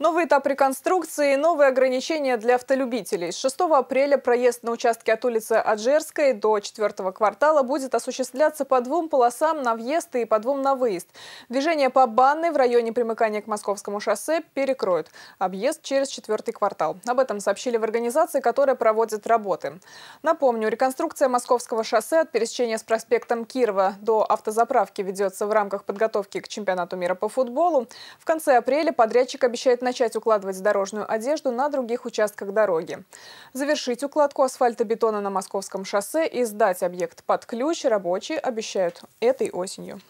Новый этап реконструкции и новые ограничения для автолюбителей. С 6 апреля проезд на участке от улицы Аджерской до 4 квартала будет осуществляться по двум полосам на въезд и по двум на выезд. Движение по Банной в районе примыкания к Московскому шоссе перекроют. Объезд через 4 квартал. Об этом сообщили в организации, которая проводит работы. Напомню, реконструкция Московского шоссе от пересечения с проспектом Кирова до автозаправки ведется в рамках подготовки к чемпионату мира по футболу. В конце апреля подрядчик обещает начать укладывать дорожную одежду на других участках дороги. Завершить укладку асфальтобетона на Московском шоссе и сдать объект под ключ рабочие обещают этой осенью.